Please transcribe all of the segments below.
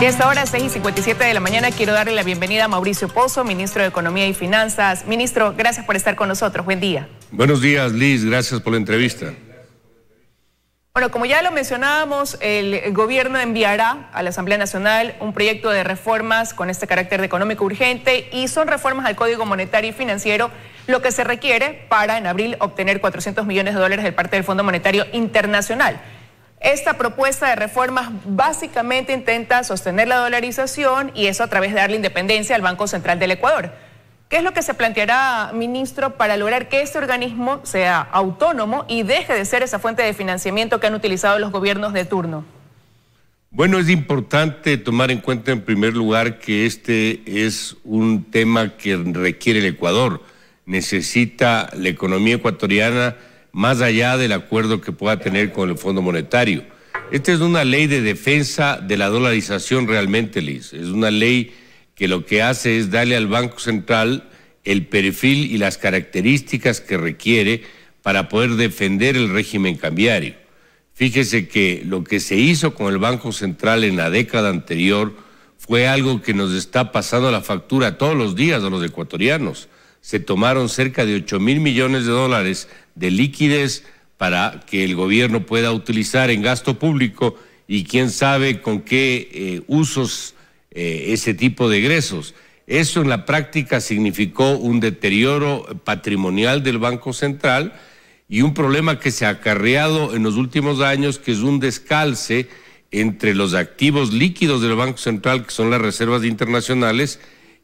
Y a esta hora, 6 y 57 de la mañana, quiero darle la bienvenida a Mauricio Pozo, ministro de Economía y Finanzas. Ministro, gracias por estar con nosotros. Buen día. Buenos días, Liz. Gracias por la entrevista. Bueno, como ya lo mencionábamos, el gobierno enviará a la Asamblea Nacional un proyecto de reformas con este carácter económico urgente y son reformas al Código Monetario y Financiero, lo que se requiere para en abril obtener 400 millones de dólares de parte del Fondo Monetario Internacional. Esta propuesta de reformas básicamente intenta sostener la dolarización y eso a través de darle independencia al Banco Central del Ecuador. ¿Qué es lo que se planteará, ministro, para lograr que este organismo sea autónomo y deje de ser esa fuente de financiamiento que han utilizado los gobiernos de turno? Bueno, es importante tomar en cuenta en primer lugar que este es un tema que requiere el Ecuador. Necesita la economía ecuatoriana más allá del acuerdo que pueda tener con el Fondo Monetario. Esta es una ley de defensa de la dolarización realmente, Liz. Es una ley que lo que hace es darle al Banco Central el perfil y las características que requiere para poder defender el régimen cambiario. Fíjese que lo que se hizo con el Banco Central en la década anterior fue algo que nos está pasando la factura todos los días a los ecuatorianos. Se tomaron cerca de 8 mil millones de dólares de líquides para que el gobierno pueda utilizar en gasto público y quién sabe con qué eh, usos eh, ese tipo de egresos. Eso en la práctica significó un deterioro patrimonial del Banco Central y un problema que se ha acarreado en los últimos años, que es un descalce entre los activos líquidos del Banco Central, que son las reservas internacionales,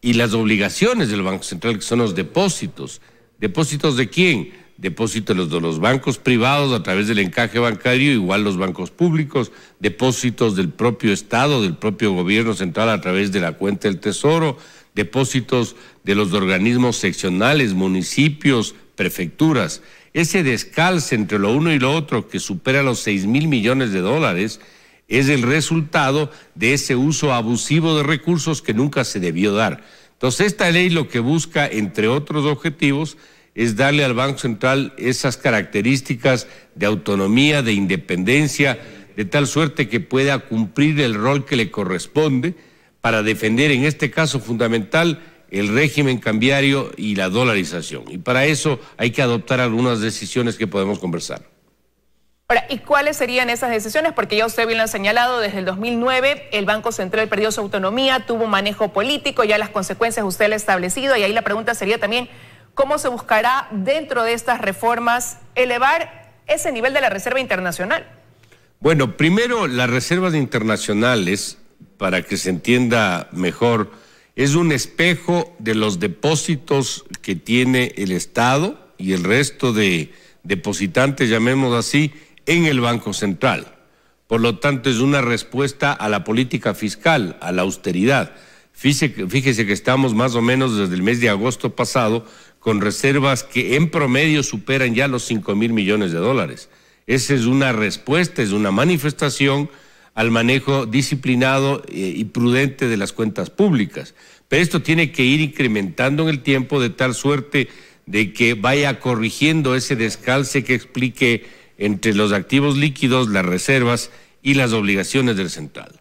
y las obligaciones del Banco Central, que son los depósitos. ¿Depósitos de quién? depósitos de los bancos privados a través del encaje bancario, igual los bancos públicos, depósitos del propio Estado, del propio gobierno central a través de la cuenta del Tesoro, depósitos de los organismos seccionales, municipios, prefecturas. Ese descalce entre lo uno y lo otro que supera los 6 mil millones de dólares es el resultado de ese uso abusivo de recursos que nunca se debió dar. Entonces, esta ley lo que busca, entre otros objetivos, es darle al Banco Central esas características de autonomía, de independencia, de tal suerte que pueda cumplir el rol que le corresponde para defender, en este caso fundamental, el régimen cambiario y la dolarización. Y para eso hay que adoptar algunas decisiones que podemos conversar. Ahora, ¿y cuáles serían esas decisiones? Porque ya usted bien lo ha señalado, desde el 2009 el Banco Central perdió su autonomía, tuvo manejo político, ya las consecuencias usted lo ha establecido, y ahí la pregunta sería también, cómo se buscará dentro de estas reformas elevar ese nivel de la Reserva Internacional. Bueno, primero, las reservas internacionales, para que se entienda mejor, es un espejo de los depósitos que tiene el Estado y el resto de depositantes, llamemos así, en el Banco Central. Por lo tanto, es una respuesta a la política fiscal, a la austeridad. Fíjese, que estamos más o menos desde el mes de agosto pasado con reservas que en promedio superan ya los 5 mil millones de dólares. Esa es una respuesta, es una manifestación al manejo disciplinado eh, y prudente de las cuentas públicas. Pero esto tiene que ir incrementando en el tiempo de tal suerte de que vaya corrigiendo ese descalce que explique entre los activos líquidos, las reservas y las obligaciones del central.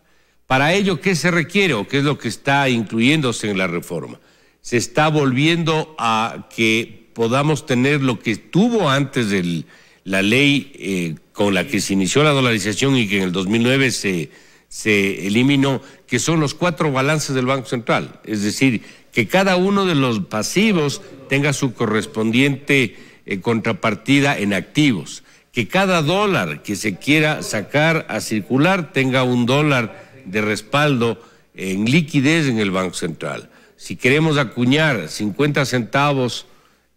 Para ello, ¿qué se requiere o qué es lo que está incluyéndose en la reforma? Se está volviendo a que podamos tener lo que tuvo antes de la ley eh, con la que se inició la dolarización y que en el 2009 se, eliminó, que son los cuatro balances del Banco Central. Es decir, que cada uno de los pasivos tenga su correspondiente eh, contrapartida en activos. Que cada dólar que se quiera sacar a circular tenga un dólar de respaldo en liquidez en el Banco Central. Si queremos acuñar 50 centavos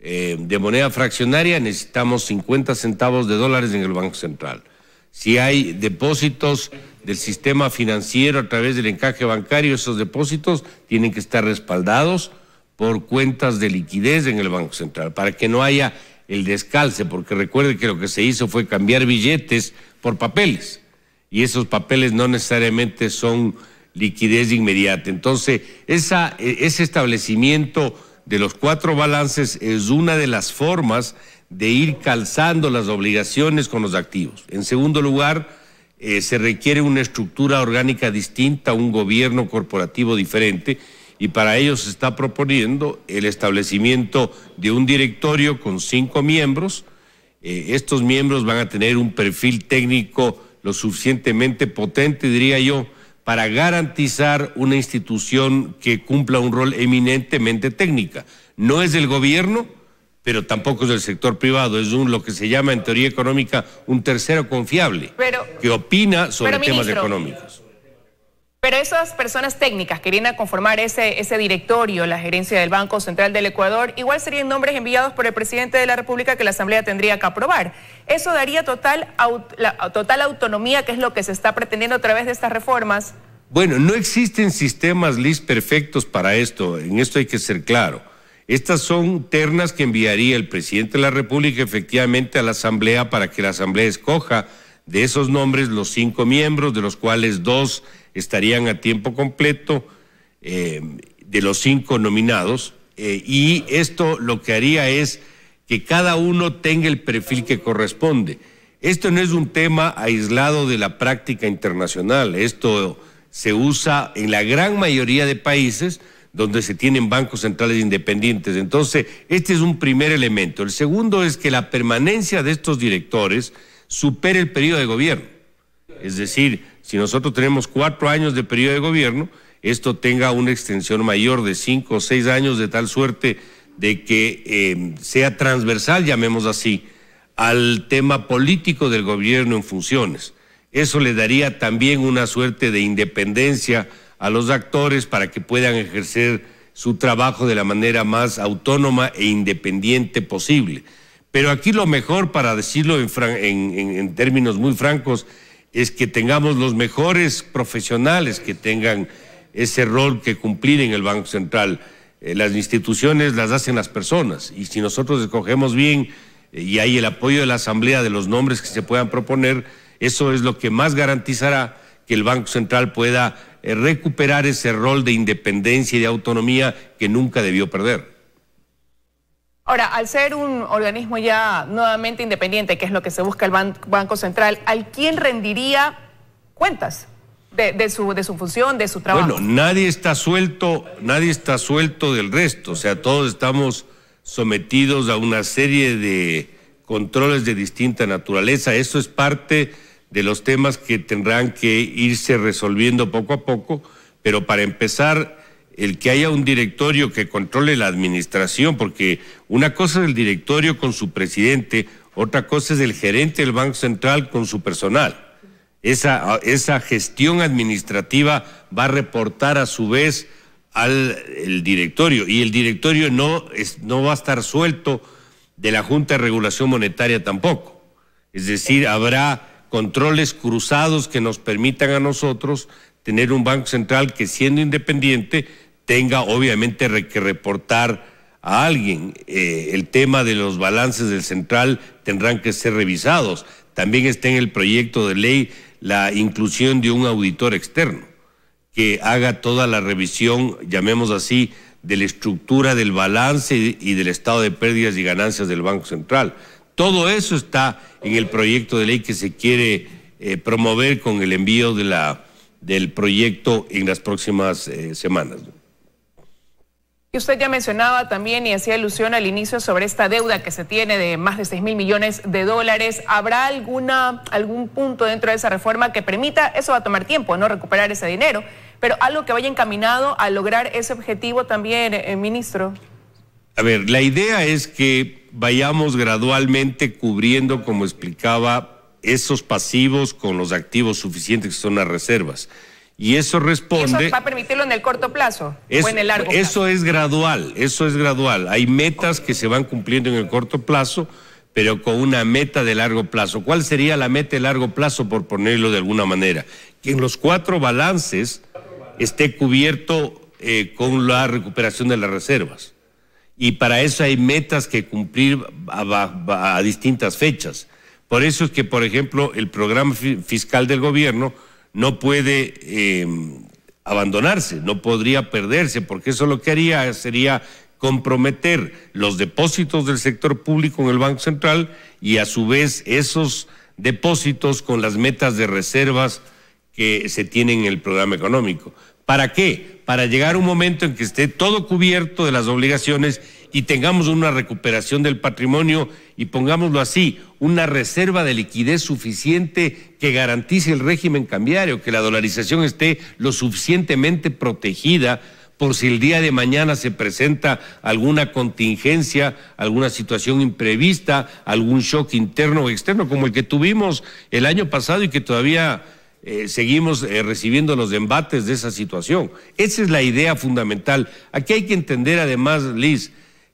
eh, de moneda fraccionaria, necesitamos 50 centavos de dólares en el Banco Central. Si hay depósitos del sistema financiero a través del encaje bancario, esos depósitos tienen que estar respaldados por cuentas de liquidez en el Banco Central, para que no haya el descalce, porque recuerde que lo que se hizo fue cambiar billetes por papeles y esos papeles no necesariamente son liquidez inmediata. Entonces, ese establecimiento de los cuatro balances es una de las formas de ir calzando las obligaciones con los activos. En segundo lugar, eh, se requiere una estructura orgánica distinta, un gobierno corporativo diferente, y para ello se está proponiendo el establecimiento de un directorio con cinco miembros. Eh, estos miembros van a tener un perfil técnico lo suficientemente potente, diría yo, para garantizar una institución que cumpla un rol eminentemente técnica. No es del gobierno, pero tampoco es del sector privado, es un, lo que se llama en teoría económica un tercero confiable, que opina sobre temas económicos. Pero esas personas técnicas que vienen a conformar ese, ese directorio, la gerencia del Banco Central del Ecuador, igual serían nombres enviados por el presidente de la República que la Asamblea tendría que aprobar. Eso daría total, la, total autonomía, que es lo que se está pretendiendo a través de estas reformas. Bueno, no existen sistemas LIS perfectos para esto, en esto hay que ser claro. Estas son ternas que enviaría el presidente de la República efectivamente a la Asamblea para que la Asamblea escoja de esos nombres los cinco miembros, de los cuales dos estarían a tiempo completo eh, de los cinco nominados. Eh, y esto lo que haría es que cada uno tenga el perfil que corresponde. Esto no es un tema aislado de la práctica internacional, esto se usa en la gran mayoría de países donde se tienen bancos centrales independientes. Entonces, este es un primer elemento. El segundo es que la permanencia de estos directores supere el periodo de gobierno. Es decir, si nosotros tenemos cuatro años de periodo de gobierno, esto tenga una extensión mayor de cinco o seis años, de tal suerte de que eh, sea transversal, llamemos así, al tema político del gobierno en funciones. Eso le daría también una suerte de independencia a los actores para que puedan ejercer su trabajo de la manera más autónoma e independiente posible. Pero aquí lo mejor, para decirlo en términos muy francos, es que tengamos los mejores profesionales que tengan ese rol que cumplir en el Banco Central. Eh, las instituciones las hacen las personas y si nosotros escogemos bien eh, y hay el apoyo de la Asamblea de los nombres que se puedan proponer, eso es lo que más garantizará que el Banco Central pueda eh, recuperar ese rol de independencia y de autonomía que nunca debió perder. Ahora, al ser un organismo ya nuevamente independiente, que es lo que se busca el Banco Central, ¿al quién rendiría cuentas? De, su, de su función, de su trabajo. Bueno, nadie está suelto, nadie está suelto del resto, o sea, todos estamos sometidos a una serie de controles de distinta naturaleza. Eso es parte de los temas que tendrán que irse resolviendo poco a poco, pero para empezar, el que haya un directorio que controle la administración, porque una cosa es el directorio con su presidente, otra cosa es el gerente del Banco Central con su personal. Esa, esa gestión administrativa va a reportar a su vez al directorio y el directorio no, es, no va a estar suelto de la Junta de Regulación Monetaria tampoco. Es decir, habrá controles cruzados que nos permitan a nosotros tener un Banco Central que siendo independiente tenga obviamente que reportar a alguien. Eh, el tema de los balances del central tendrán que ser revisados. También está en el proyecto de ley la inclusión de un auditor externo que haga toda la revisión, llamemos así, de la estructura del balance y del estado de pérdidas y ganancias del Banco Central. Todo eso está en el proyecto de ley que se quiere eh, promover con el envío de la, del proyecto en las próximas eh, semanas. Y usted ya mencionaba también y hacía alusión al inicio sobre esta deuda que se tiene de más de 6 mil millones de dólares. ¿Habrá alguna, algún punto dentro de esa reforma que permita, eso va a tomar tiempo, no recuperar ese dinero, pero algo que vaya encaminado a lograr ese objetivo también, eh, ministro? A ver, la idea es que vayamos gradualmente cubriendo, como explicaba, esos pasivos con los activos suficientes que son las reservas. Y eso responde. eso va a permitirlo en el corto plazo o en el largo plazo? Eso es gradual, eso es gradual. Hay metas que se van cumpliendo en el corto plazo, pero con una meta de largo plazo. ¿Cuál sería la meta de largo plazo, por ponerlo de alguna manera? Que en los cuatro balances esté cubierto eh, con la recuperación de las reservas. Y para eso hay metas que cumplir a distintas fechas. Por eso es que, por ejemplo, el programa fiscal del gobierno no puede em, abandonarse, no podría perderse, porque eso lo que haría sería comprometer los depósitos del sector público en el Banco Central y a su vez esos depósitos con las metas de reservas que se tienen en el programa económico. ¿Para qué? Para llegar a un momento en que esté todo cubierto de las obligaciones y tengamos una recuperación del patrimonio y pongámoslo así, una reserva de liquidez suficiente que garantice el régimen cambiario, que la dolarización esté lo suficientemente protegida por si el día de mañana se presenta alguna contingencia, alguna situación imprevista, algún shock interno o externo como el que tuvimos el año pasado y que todavía eh, seguimos eh, recibiendo los embates de esa situación. Esa es la idea fundamental. Aquí hay que entender además, Liz,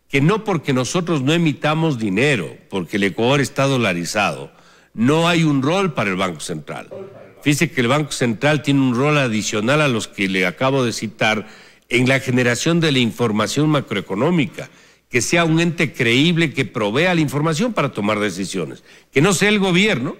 que no porque nosotros no emitamos dinero, porque el Ecuador está dolarizado, no hay un rol para el Banco Central. Fíjese que el Banco Central tiene un rol adicional a los que le acabo de citar en la generación de la información macroeconómica, que sea un ente creíble que provea la información para tomar decisiones, que no sea el gobierno,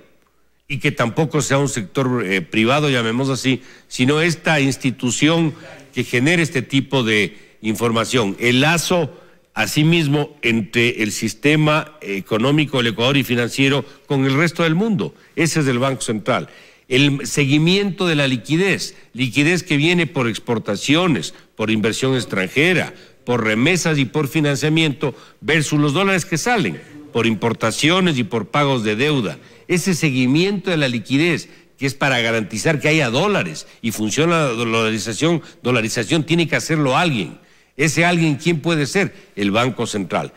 y que tampoco sea un sector eh, privado, llamemos así, sino esta institución que genere este tipo de información. El lazo, asimismo, entre el sistema económico del Ecuador y financiero con el resto del mundo. Ese es el Banco Central. El seguimiento de la liquidez, liquidez que viene por exportaciones, por inversión extranjera, por remesas y por financiamiento, versus los dólares que salen, por importaciones y por pagos de deuda ese seguimiento de la liquidez, que es para garantizar que haya dólares y funciona la dolarización, dolarización tiene que hacerlo alguien. Ese alguien, ¿quién puede ser? El Banco Central.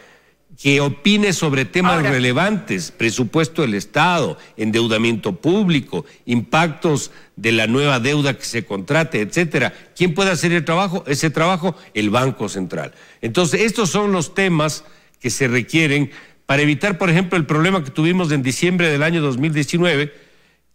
Que opine sobre temas relevantes, presupuesto del Estado, endeudamiento público, impactos de la nueva deuda que se contrate, etcétera. ¿Quién puede hacer el trabajo? Ese trabajo, el Banco Central. Entonces, estos son los temas que se requieren para evitar, por ejemplo, el problema que tuvimos en diciembre del año 2019,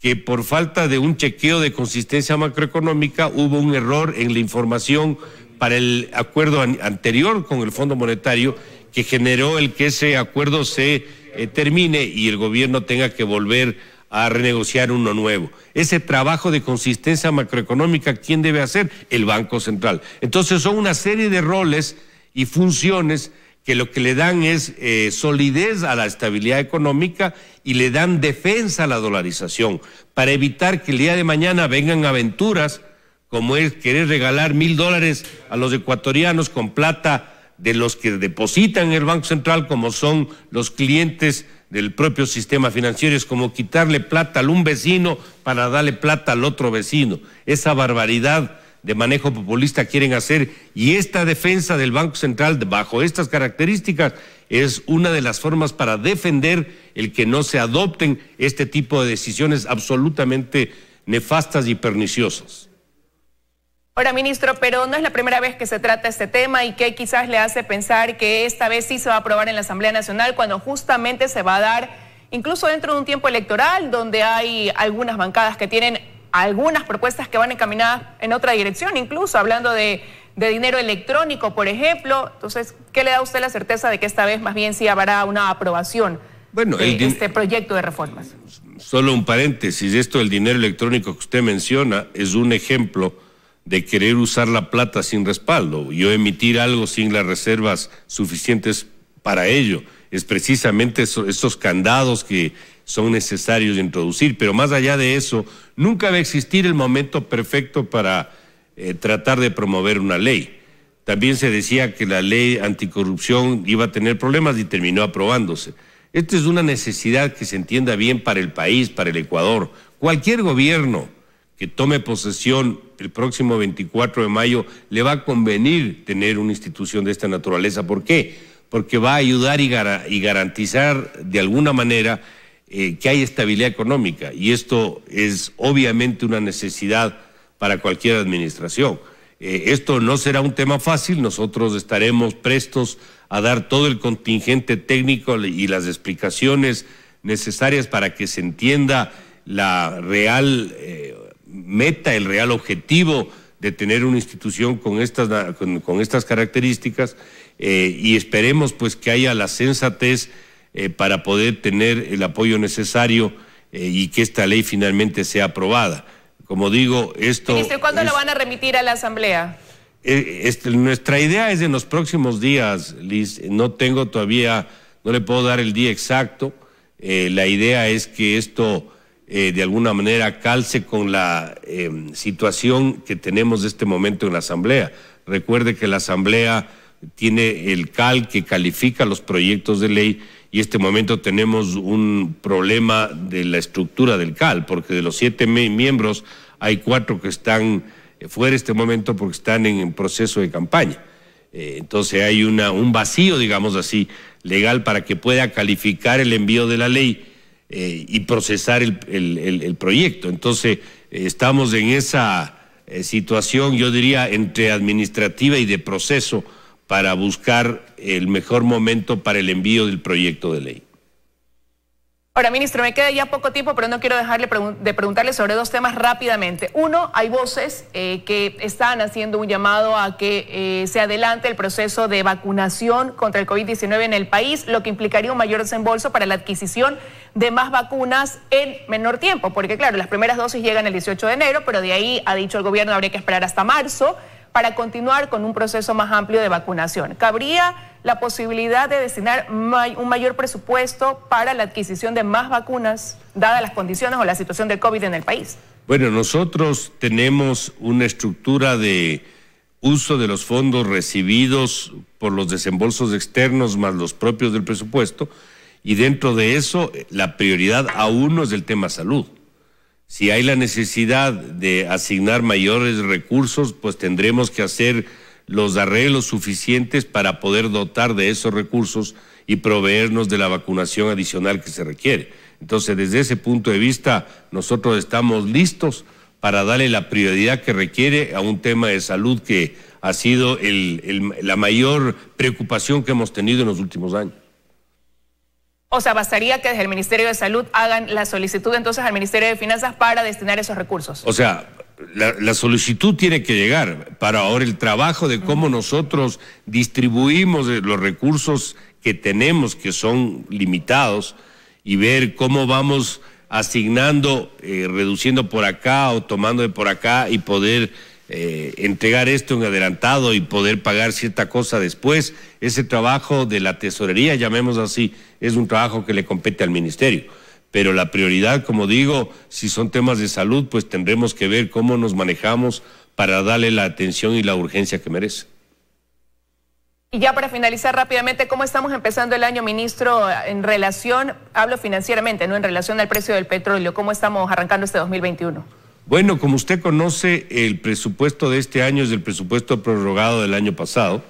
que por falta de un chequeo de consistencia macroeconómica hubo un error en la información para el acuerdo anterior con el Fondo Monetario que generó el que ese acuerdo se eh, termine y el gobierno tenga que volver a renegociar uno nuevo. Ese trabajo de consistencia macroeconómica, ¿quién debe hacer? El Banco Central. Entonces son una serie de roles y funciones que lo que le dan es eh, solidez a la estabilidad económica y le dan defensa a la dolarización, para evitar que el día de mañana vengan aventuras como es querer regalar mil dólares a los ecuatorianos con plata de los que depositan en el Banco Central, como son los clientes del propio sistema financiero, es como quitarle plata a un vecino para darle plata al otro vecino. Esa barbaridad de manejo populista quieren hacer y esta defensa del Banco Central bajo estas características es una de las formas para defender el que no se adopten este tipo de decisiones absolutamente nefastas y perniciosas. Ahora, ministro, pero no es la primera vez que se trata este tema y que quizás le hace pensar que esta vez sí se va a aprobar en la Asamblea Nacional cuando justamente se va a dar, incluso dentro de un tiempo electoral, donde hay algunas bancadas que tienen algunas propuestas que van encaminadas en otra dirección, incluso hablando de, dinero electrónico, por ejemplo. Entonces, ¿qué le da a usted la certeza de que esta vez más bien sí habrá una aprobación bueno, de este proyecto de reformas? Solo un paréntesis, esto del dinero electrónico que usted menciona es un ejemplo de querer usar la plata sin respaldo. Yo emitir algo sin las reservas suficientes para ello. Es precisamente esos candados que son necesarios introducir, pero más allá de eso, nunca va a existir el momento perfecto para eh, tratar de promover una ley. También se decía que la ley anticorrupción iba a tener problemas y terminó aprobándose. Esta es una necesidad que se entienda bien para el país, para el Ecuador. Cualquier gobierno que tome posesión el próximo 24 de mayo le va a convenir tener una institución de esta naturaleza. ¿Por qué? Porque va a ayudar y garantizar de alguna manera eh, que hay estabilidad económica y esto es obviamente una necesidad para cualquier administración. Eh, esto no será un tema fácil, nosotros estaremos prestos a dar todo el contingente técnico y las explicaciones necesarias para que se entienda la real eh, meta, el real objetivo de tener una institución con estas, con, estas características y esperemos pues que haya la sensatez eh, para poder tener el apoyo necesario eh, y que esta ley finalmente sea aprobada. Como digo, esto... Ministro, ¿cuándo lo van a remitir a la Asamblea? Eh, nuestra idea es en los próximos días, Liz. No tengo todavía, no le puedo dar el día exacto. la idea es que esto de alguna manera calce con la em, situación que tenemos de este momento en la Asamblea. Recuerde que la Asamblea tiene el CAL que califica los proyectos de ley y este momento tenemos un problema de la estructura del CAL, porque de los siete miembros hay cuatro que están eh, fuera este momento porque están en, proceso de campaña. Eh, entonces hay un vacío, digamos así, legal para que pueda calificar el envío de la ley eh, y procesar el, proyecto. Entonces estamos en esa situación, yo diría, entre administrativa y de proceso para buscar el mejor momento para el envío del proyecto de ley. Ahora, ministro, me queda ya poco tiempo, pero no quiero dejarle de preguntarle sobre dos temas rápidamente. Uno, hay voces eh, que están haciendo un llamado a que eh, se adelante el proceso de vacunación contra el COVID-19 en el país, lo que implicaría un mayor desembolso para la adquisición de más vacunas en menor tiempo, porque claro, las primeras dosis llegan el 18 de enero, pero de ahí ha dicho el gobierno habría que esperar hasta marzo para continuar con un proceso más amplio de vacunación. Cabría la posibilidad de destinar un mayor presupuesto para la adquisición de más vacunas, dadas las condiciones o la situación de COVID en el país. Bueno, nosotros tenemos una estructura de uso de los fondos recibidos por los desembolsos externos más los propios del presupuesto, y dentro de eso la prioridad aún uno es el tema salud. Si hay la necesidad de asignar mayores recursos, pues tendremos que hacer los arreglos suficientes para poder dotar de esos recursos y proveernos de la vacunación adicional que se requiere. Entonces, desde ese punto de vista, nosotros estamos listos para darle la prioridad que requiere a un tema de salud que ha sido la mayor preocupación que hemos tenido en los últimos años. O sea, bastaría que desde el Ministerio de Salud hagan la solicitud entonces al Ministerio de Finanzas para destinar esos recursos. O sea, la, solicitud tiene que llegar para ahora el trabajo de cómo nosotros distribuimos eh, los recursos que tenemos, que son limitados, y ver cómo vamos asignando, eh, reduciendo por acá o tomando de por acá y poder eh, entregar esto en adelantado y poder pagar cierta cosa después. Ese trabajo de la tesorería, llamemos así, es un trabajo que le compete al ministerio. Pero la prioridad, como digo, si son temas de salud, pues tendremos que ver cómo nos manejamos para darle la atención y la urgencia que merece. Y ya para finalizar rápidamente, ¿cómo estamos empezando el año, ministro, en relación, hablo financieramente, no en relación al precio del petróleo, cómo estamos arrancando este 2021? Bueno, como usted conoce, el presupuesto de este año es el presupuesto prorrogado del año pasado.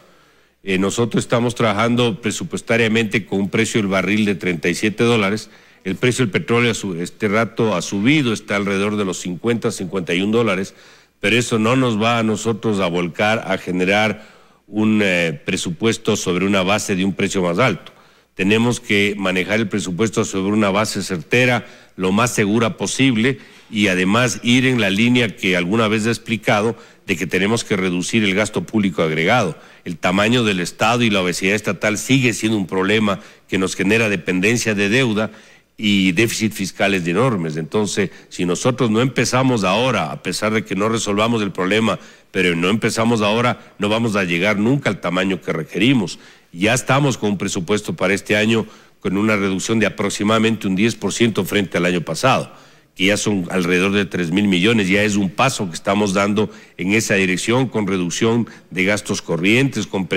Eh, nosotros estamos trabajando presupuestariamente con un precio del barril de 37 dólares. El precio del petróleo este rato ha subido, está alrededor de los 50, 51 dólares, pero eso no nos va a nosotros a volcar a generar un eh, presupuesto sobre una base de un precio más alto. Tenemos que manejar el presupuesto sobre una base certera, lo más segura posible y además ir en la línea que alguna vez he explicado de que tenemos que reducir el gasto público agregado. El tamaño del Estado y la obesidad estatal sigue siendo un problema que nos genera dependencia de deuda y déficit fiscales de enormes. Entonces, si nosotros no empezamos ahora, a pesar de que no resolvamos el problema, pero no empezamos ahora, no vamos a llegar nunca al tamaño que requerimos. Ya estamos con un presupuesto para este año con una reducción de aproximadamente un 10% frente al año pasado, que ya son alrededor de 3 mil millones. Ya es un paso que estamos dando en esa dirección con reducción de gastos corrientes, con,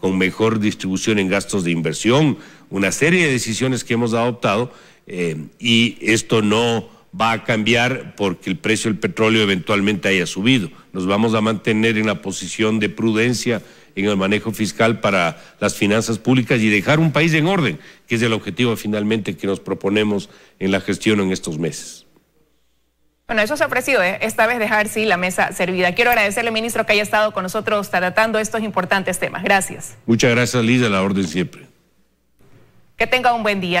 con mejor distribución en gastos de inversión, una serie de decisiones que hemos adoptado eh, y esto no va a cambiar porque el precio del petróleo eventualmente haya subido. Nos vamos a mantener en la posición de prudencia en el manejo fiscal para las finanzas públicas y dejar un país en orden, que es el objetivo finalmente que nos proponemos en la gestión en estos meses. Bueno, eso se ha ofrecido, ¿eh? esta vez dejar sí la mesa servida. Quiero agradecerle, ministro, que haya estado con nosotros tratando estos importantes temas. Gracias. Muchas gracias, Liz, la orden siempre. Que tenga un buen día.